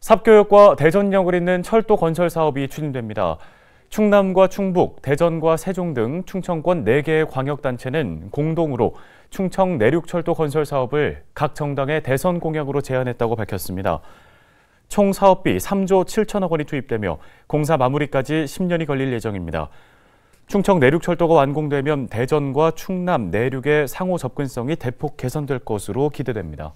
삽교육과 대전역을 잇는 철도 건설 사업이 추진됩니다. 충남과 충북, 대전과 세종 등 충청권 4개의 광역단체는 공동으로 충청 내륙철도 건설 사업을 각 정당의 대선 공약으로 제안했다고 밝혔습니다. 총 사업비 3조 7천억 원이 투입되며 공사 마무리까지 10년이 걸릴 예정입니다. 충청 내륙철도가 완공되면 대전과 충남 내륙의 상호 접근성이 대폭 개선될 것으로 기대됩니다.